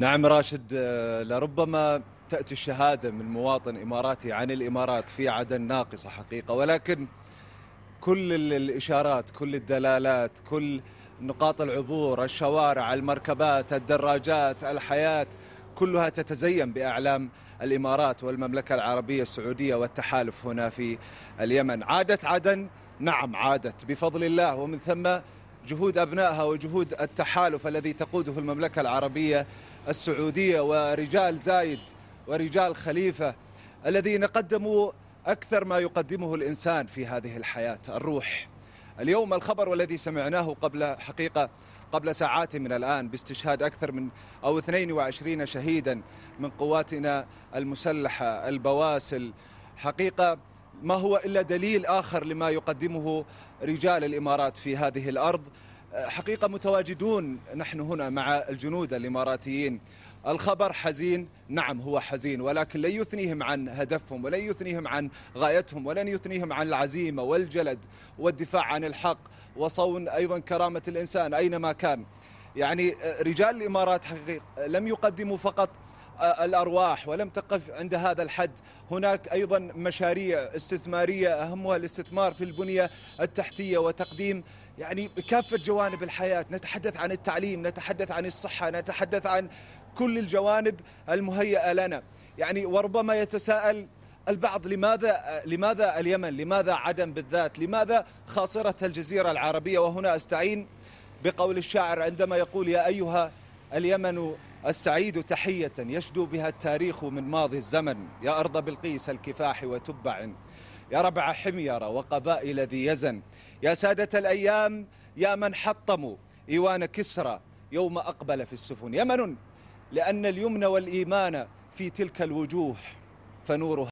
نعم راشد آه، لربما تأتي الشهادة من مواطن إماراتي عن الإمارات في عدن ناقصة حقيقة ولكن كل الإشارات كل الدلالات كل نقاط العبور الشوارع المركبات الدراجات الحياة كلها تتزين بأعلام الإمارات والمملكة العربية السعودية والتحالف هنا في اليمن عادت عدن نعم عادت بفضل الله ومن ثم جهود أبنائها وجهود التحالف الذي تقوده المملكة العربية السعودية ورجال زايد ورجال خليفة الذين قدموا أكثر ما يقدمه الإنسان في هذه الحياة الروح اليوم الخبر والذي سمعناه قبل حقيقة قبل ساعات من الآن باستشهاد أكثر من أو 22 شهيدا من قواتنا المسلحة البواسل حقيقة ما هو إلا دليل آخر لما يقدمه رجال الإمارات في هذه الأرض حقيقة متواجدون نحن هنا مع الجنود الإماراتيين الخبر حزين نعم هو حزين ولكن لن يثنيهم عن هدفهم ولن يثنيهم عن غايتهم ولن يثنيهم عن العزيمة والجلد والدفاع عن الحق وصون أيضا كرامة الإنسان أينما كان يعني آه، رجال الإمارات حقيقة لم يقدموا فقط آه، الأرواح ولم تقف عند هذا الحد هناك أيضا مشاريع استثمارية أهمها الاستثمار في البنية التحتية وتقديم يعني كافة جوانب الحياة نتحدث عن التعليم نتحدث عن الصحة نتحدث عن كل الجوانب المهيئة لنا يعني وربما يتساءل البعض لماذا لماذا اليمن لماذا عدن بالذات لماذا خاصرة الجزيرة العربية وهنا أستعين بقول الشاعر عندما يقول يا أيها اليمن السعيد تحية يشدو بها التاريخ من ماضي الزمن يا أرض بلقيس الكفاح وتبع يا ربع حمير وقبائل ذي يزن يا سادة الأيام يا من حطموا إيوان كسرى يوم أقبل في السفن يمن لأن اليمن والإيمان في تلك الوجوه فنورها